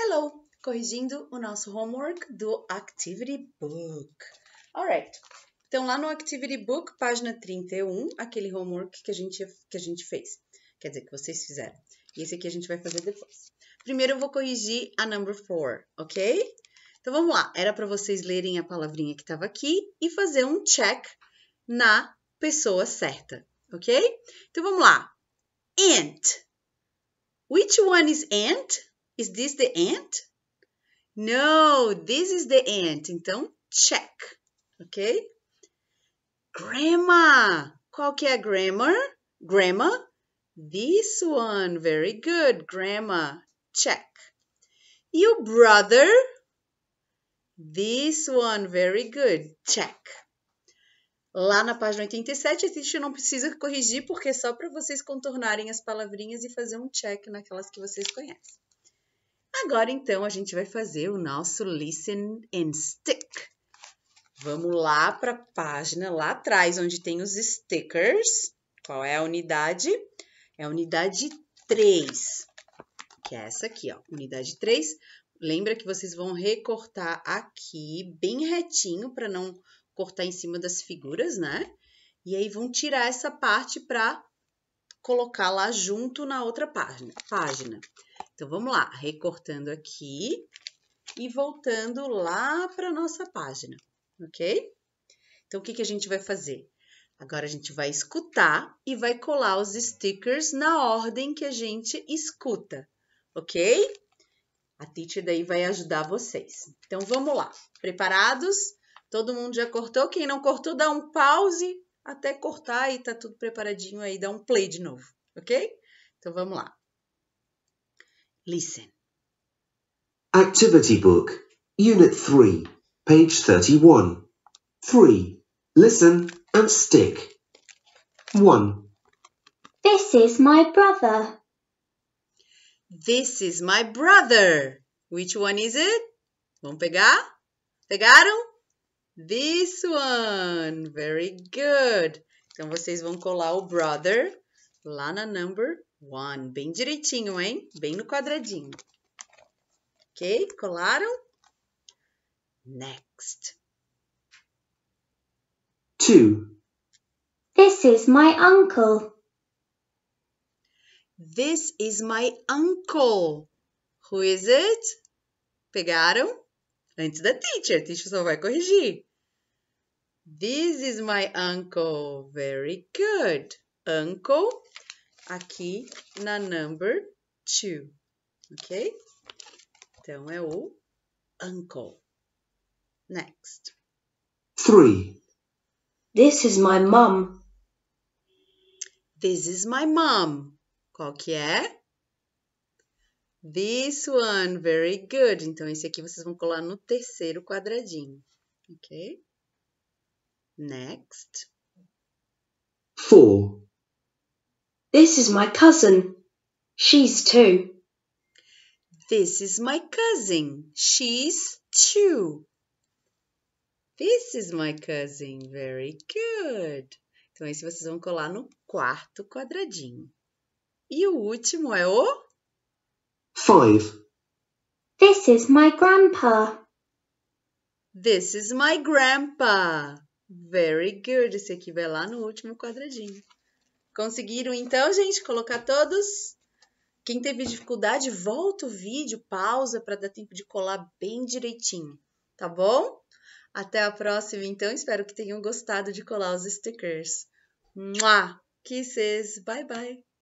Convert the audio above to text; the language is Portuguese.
Hello, corrigindo o nosso homework do Activity Book. Alright, então lá no Activity Book, página 31, aquele homework que a gente, que a gente fez, quer dizer, que vocês fizeram. E esse aqui a gente vai fazer depois. Primeiro eu vou corrigir a number 4, ok? Então vamos lá, era para vocês lerem a palavrinha que estava aqui e fazer um check na pessoa certa, ok? Então vamos lá. Ant. Which one is ant? Is this the end? No, this is the end. Então, check, ok? Grandma, Qual que é a grammar? Grammar. This one. Very good. Grammar. Check. E o brother? This one. Very good. Check. Lá na página 87, a gente não precisa corrigir, porque é só para vocês contornarem as palavrinhas e fazer um check naquelas que vocês conhecem. Agora, então, a gente vai fazer o nosso listen and stick. Vamos lá para a página lá atrás, onde tem os stickers. Qual é a unidade? É a unidade 3, que é essa aqui, ó. Unidade 3. Lembra que vocês vão recortar aqui, bem retinho, para não cortar em cima das figuras, né? E aí vão tirar essa parte para colocar lá junto na outra página. página. Então, vamos lá, recortando aqui e voltando lá para a nossa página, ok? Então, o que, que a gente vai fazer? Agora, a gente vai escutar e vai colar os stickers na ordem que a gente escuta, ok? A teacher daí vai ajudar vocês. Então, vamos lá. Preparados? Todo mundo já cortou? Quem não cortou, dá um pause até cortar e tá tudo preparadinho aí. Dá um play de novo, ok? Então, vamos lá. Listen. Activity Book, Unit 3, page 31. 3. Listen and stick. 1. This is my brother. This is my brother. Which one is it? Vamos pegar? Pegaram? This one. Very good. Então, vocês vão colar o brother lá na number one, bem direitinho, hein? Bem no quadradinho. Ok? Colaram? Next. Two. This is my uncle. This is my uncle. Who is it? Pegaram? Antes da teacher, a teacher só vai corrigir. This is my uncle. Very good uncle aqui na number two, ok? Então é o uncle. Next. Three. This is my mum. This is my mum. Qual que é? This one, very good. Então, esse aqui vocês vão colar no terceiro quadradinho, ok? Next. Four. This is my cousin. She's two. This is my cousin. She's two. This is my cousin. Very good. Então, esse vocês vão colar no quarto quadradinho. E o último é o. Five. This is my grandpa. This is my grandpa. Very good. Esse aqui vai lá no último quadradinho. Conseguiram então, gente, colocar todos? Quem teve dificuldade, volta o vídeo, pausa para dar tempo de colar bem direitinho, tá bom? Até a próxima, então. Espero que tenham gostado de colar os stickers. Mua! Kisses! Bye, bye!